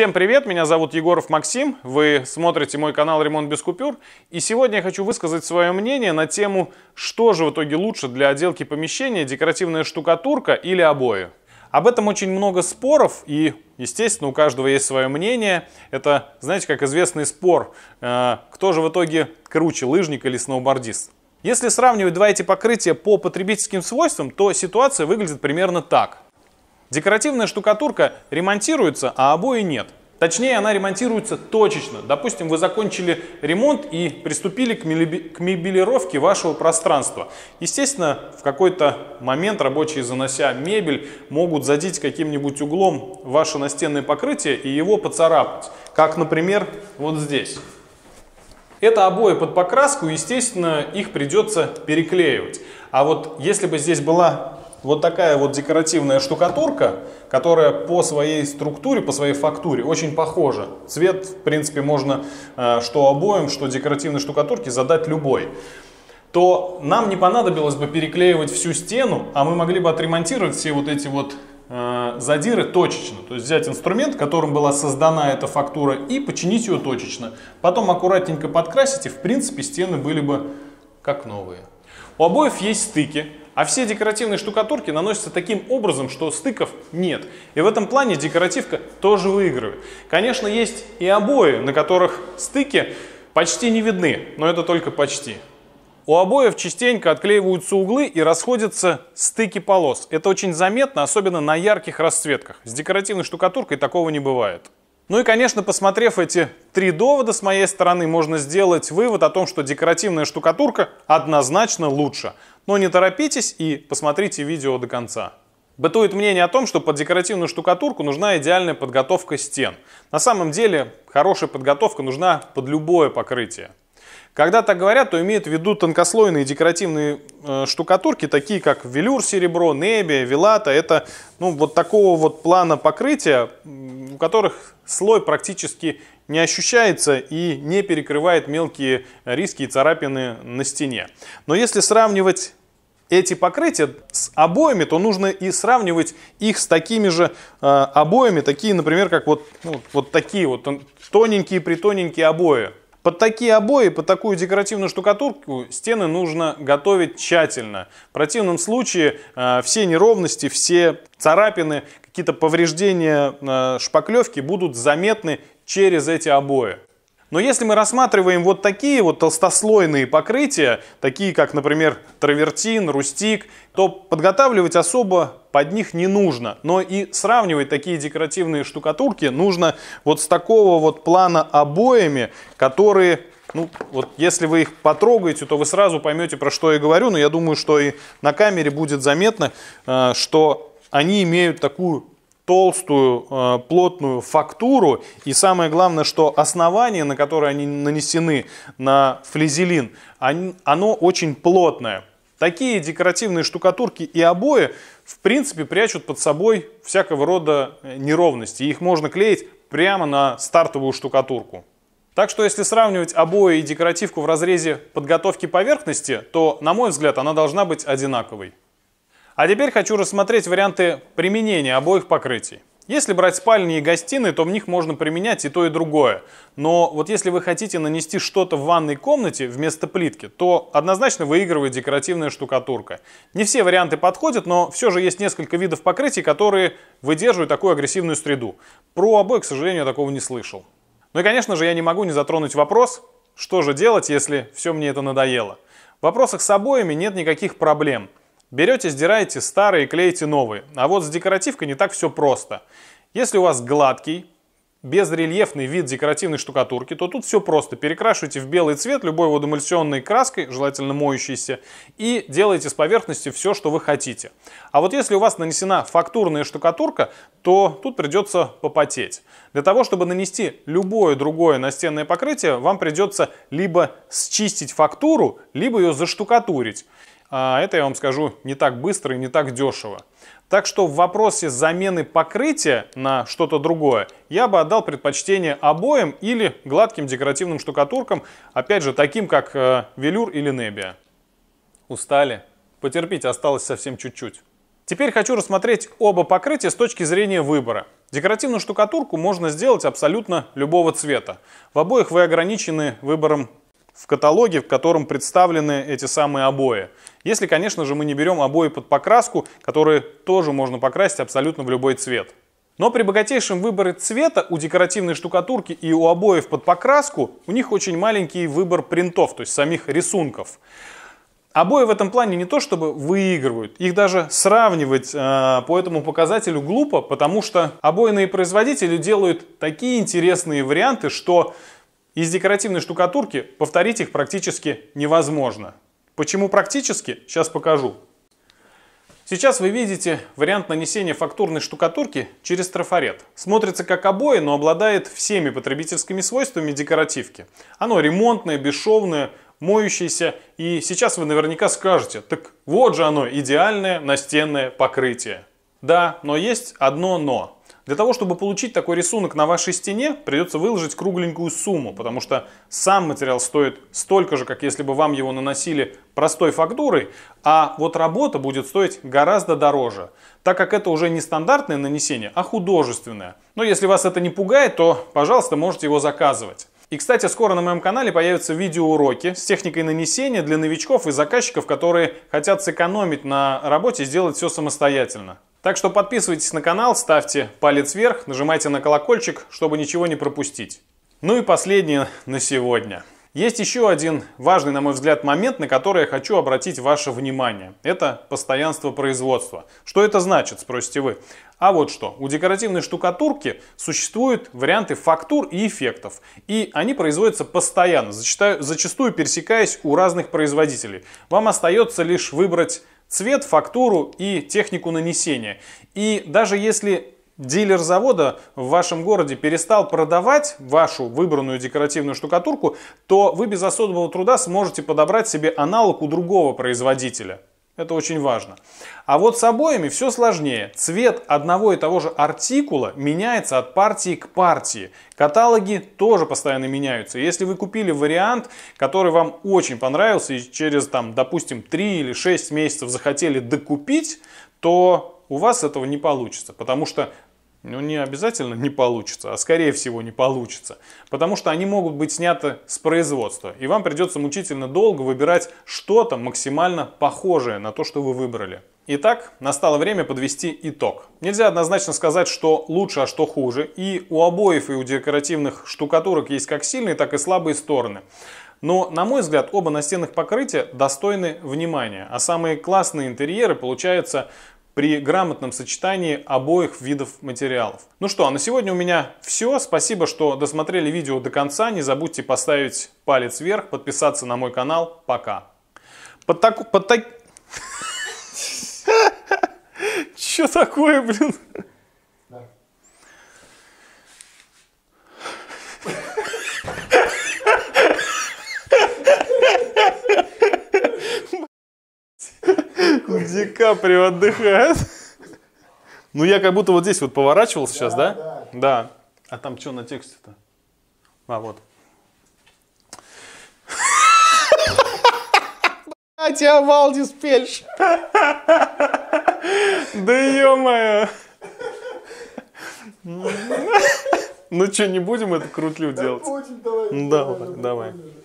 Всем привет, меня зовут Егоров Максим, вы смотрите мой канал «Ремонт без купюр», и сегодня я хочу высказать свое мнение на тему, что же в итоге лучше для отделки помещения, декоративная штукатурка или обои. Об этом очень много споров, и, естественно, у каждого есть свое мнение. Это, знаете, как известный спор, э, кто же в итоге круче, лыжник или сноубордист. Если сравнивать два эти покрытия по потребительским свойствам, то ситуация выглядит примерно так – Декоративная штукатурка ремонтируется, а обои нет. Точнее, она ремонтируется точечно. Допустим, вы закончили ремонт и приступили к, мебелировке вашего пространства. Естественно, в какой-то момент рабочие, занося мебель, могут задеть каким-нибудь углом ваше настенное покрытие и его поцарапать. Как, например, вот здесь. Это обои под покраску, естественно, их придется переклеивать. А вот если бы здесь была вот такая вот декоративная штукатурка, которая по своей структуре, по своей фактуре очень похожа. Цвет, в принципе, можно э, что обоим, что декоративной штукатурке задать любой то нам не понадобилось бы переклеивать всю стену, а мы могли бы отремонтировать все вот эти вот э, задиры точечно. То есть взять инструмент, которым была создана эта фактура, и починить ее точечно. Потом аккуратненько подкрасить, и в принципе стены были бы как новые. У обоев есть стыки, а все декоративные штукатурки наносятся таким образом, что стыков нет. И в этом плане декоративка тоже выигрывает. Конечно, есть и обои, на которых стыки почти не видны, но это только почти. У обоев частенько отклеиваются углы и расходятся стыки полос. Это очень заметно, особенно на ярких расцветках. С декоративной штукатуркой такого не бывает. Ну и, конечно, посмотрев эти три довода с моей стороны, можно сделать вывод о том, что декоративная штукатурка однозначно лучше. Но не торопитесь и посмотрите видео до конца. Бытует мнение о том, что под декоративную штукатурку нужна идеальная подготовка стен. На самом деле, хорошая подготовка нужна под любое покрытие. Когда так говорят, то имеют в виду тонкослойные декоративные э, штукатурки, такие как велюр, серебро, небе, вилата. Это ну, вот такого вот плана покрытия, у которых слой практически не ощущается и не перекрывает мелкие риски и царапины на стене. Но если сравнивать эти покрытия с обоями, то нужно и сравнивать их с такими же э, обоями, такие, например, как вот, ну, вот такие вот тоненькие притоненькие обои. Под такие обои, под такую декоративную штукатурку стены нужно готовить тщательно. В противном случае э, все неровности, все царапины, какие-то повреждения э, шпаклевки будут заметны через эти обои. Но если мы рассматриваем вот такие вот толстослойные покрытия, такие как, например, травертин, рустик, то подготавливать особо под них не нужно. Но и сравнивать такие декоративные штукатурки нужно вот с такого вот плана обоями, которые ну, вот если вы их потрогаете, то вы сразу поймете, про что я говорю. Но я думаю, что и на камере будет заметно, э, что они имеют такую толстую, э, плотную фактуру. И самое главное, что основание, на которое они нанесены на флизелин, оно очень плотное. Такие декоративные штукатурки и обои, в принципе, прячут под собой всякого рода э, неровности. Их можно клеить прямо на стартовую штукатурку. Так что если сравнивать обои и декоративку в разрезе подготовки поверхности, то, на мой взгляд, она должна быть одинаковой. А теперь хочу рассмотреть варианты применения обоих покрытий. Если брать спальни и гостиные, то в них можно применять и то, и другое. Но вот если вы хотите нанести что-то в ванной комнате вместо плитки, то однозначно выигрывает декоративная штукатурка. Не все варианты подходят, но все же есть несколько видов покрытий, которые выдерживают такую агрессивную среду. Про обои, к сожалению, такого не слышал. Ну и, конечно же, я не могу не затронуть вопрос, что же делать, если все мне это надоело. В вопросах с обоями нет никаких проблем – Берете, сдираете старые, клеите новые. А вот с декоративкой не так все просто. Если у вас гладкий, безрельефный вид декоративной штукатурки, то тут все просто. Перекрашивайте в белый цвет любой водоэмульсионной краской, желательно моющейся, и делаете с поверхности все, что вы хотите. А вот если у вас нанесена фактурная штукатурка, то тут придется попотеть. Для того, чтобы нанести любое другое настенное покрытие, вам придется либо счистить фактуру, либо ее заштукатурить а это, я вам скажу, не так быстро и не так дешево. Так что в вопросе замены покрытия на что-то другое я бы отдал предпочтение обоям или гладким декоративным штукатуркам, опять же, таким как э, велюр или небия. Устали? Потерпите, осталось совсем чуть-чуть. Теперь хочу рассмотреть оба покрытия с точки зрения выбора. Декоративную штукатурку можно сделать абсолютно любого цвета. В обоих вы ограничены выбором в каталоге, в котором представлены эти самые обои. Если, конечно же, мы не берем обои под покраску, которые тоже можно покрасить абсолютно в любой цвет. Но при богатейшем выборе цвета у декоративной штукатурки и у обоев под покраску у них очень маленький выбор принтов, то есть самих рисунков. Обои в этом плане не то чтобы выигрывают, их даже сравнивать э, по этому показателю глупо, потому что обойные производители делают такие интересные варианты, что из декоративной штукатурки повторить их практически невозможно. Почему практически? Сейчас покажу. Сейчас вы видите вариант нанесения фактурной штукатурки через трафарет. Смотрится как обои, но обладает всеми потребительскими свойствами декоративки. Оно ремонтное, бесшовное, моющееся. И сейчас вы наверняка скажете, так вот же оно идеальное настенное покрытие. Да, но есть одно но. Для того, чтобы получить такой рисунок на вашей стене, придется выложить кругленькую сумму, потому что сам материал стоит столько же, как если бы вам его наносили простой фактурой, а вот работа будет стоить гораздо дороже, так как это уже не стандартное нанесение, а художественное. Но если вас это не пугает, то, пожалуйста, можете его заказывать. И, кстати, скоро на моем канале появятся видеоуроки с техникой нанесения для новичков и заказчиков, которые хотят сэкономить на работе и сделать все самостоятельно. Так что подписывайтесь на канал, ставьте палец вверх, нажимайте на колокольчик, чтобы ничего не пропустить. Ну и последнее на сегодня. Есть еще один важный, на мой взгляд, момент, на который я хочу обратить ваше внимание. Это постоянство производства. Что это значит, спросите вы? А вот что. У декоративной штукатурки существуют варианты фактур и эффектов. И они производятся постоянно, зачастую пересекаясь у разных производителей. Вам остается лишь выбрать цвет, фактуру и технику нанесения. И даже если дилер завода в вашем городе перестал продавать вашу выбранную декоративную штукатурку, то вы без особого труда сможете подобрать себе аналог у другого производителя – это очень важно. А вот с обоями все сложнее. Цвет одного и того же артикула меняется от партии к партии. Каталоги тоже постоянно меняются. Если вы купили вариант, который вам очень понравился и через, там, допустим, 3 или 6 месяцев захотели докупить, то у вас этого не получится, потому что ну, не обязательно не получится, а скорее всего не получится. Потому что они могут быть сняты с производства. И вам придется мучительно долго выбирать что-то максимально похожее на то, что вы выбрали. Итак, настало время подвести итог. Нельзя однозначно сказать, что лучше, а что хуже. И у обоев и у декоративных штукатурок есть как сильные, так и слабые стороны. Но, на мой взгляд, оба настенных покрытия достойны внимания, а самые классные интерьеры получаются при грамотном сочетании обоих видов материалов. Ну что, а на сегодня у меня все. Спасибо, что досмотрели видео до конца. Не забудьте поставить палец вверх, подписаться на мой канал. Пока. Под так... Под так... Че такое, блин? Каприо отдыхает. Ну, я как будто вот здесь вот поворачивал сейчас, да? Да. да. А там что на тексте-то? А, вот. Блять, я Валдис Пельш. Да ё-моё. Ну что, не будем это крутлю делать? Да, давай. Ну,